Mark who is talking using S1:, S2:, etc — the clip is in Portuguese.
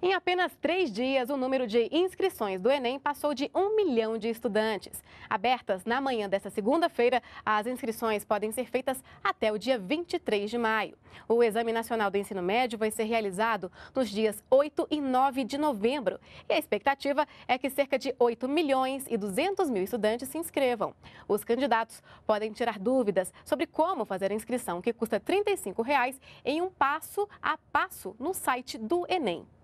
S1: Em apenas três dias, o número de inscrições do Enem passou de um milhão de estudantes. Abertas na manhã desta segunda-feira, as inscrições podem ser feitas até o dia 23 de maio. O Exame Nacional do Ensino Médio vai ser realizado nos dias 8 e 9 de novembro. E a expectativa é que cerca de 8 milhões e 200 mil estudantes se inscrevam. Os candidatos podem tirar dúvidas sobre como fazer a inscrição, que custa R$ 35 em um passo a passo no site do Enem.